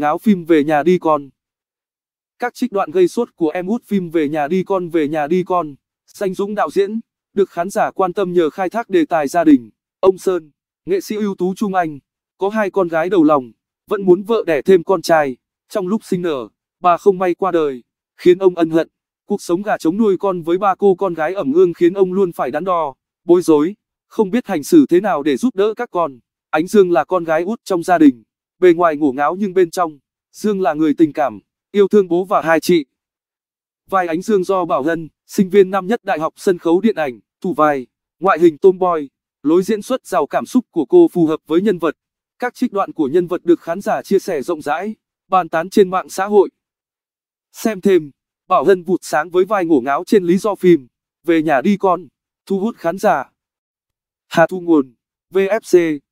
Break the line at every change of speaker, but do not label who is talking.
ngáo phim về nhà đi con. Các trích đoạn gây sốt của em út phim về nhà đi con về nhà đi con, danh Dũng đạo diễn, được khán giả quan tâm nhờ khai thác đề tài gia đình. Ông Sơn, nghệ sĩ ưu tú Trung Anh, có hai con gái đầu lòng, vẫn muốn vợ đẻ thêm con trai. Trong lúc sinh nở, bà không may qua đời, khiến ông ân hận. Cuộc sống gà trống nuôi con với ba cô con gái ẩm ương khiến ông luôn phải đắn đo, bối rối, không biết hành xử thế nào để giúp đỡ các con. Ánh Dương là con gái út trong gia đình bề ngoài ngủ ngáo nhưng bên trong, Dương là người tình cảm, yêu thương bố và hai chị. Vai ánh Dương do Bảo Hân, sinh viên năm nhất Đại học Sân khấu Điện ảnh, thủ vai, ngoại hình tomboy, lối diễn xuất giàu cảm xúc của cô phù hợp với nhân vật. Các trích đoạn của nhân vật được khán giả chia sẻ rộng rãi, bàn tán trên mạng xã hội. Xem thêm, Bảo Hân vụt sáng với vai ngủ ngáo trên lý do phim, về nhà đi con, thu hút khán giả. Hà Thu Nguồn, VFC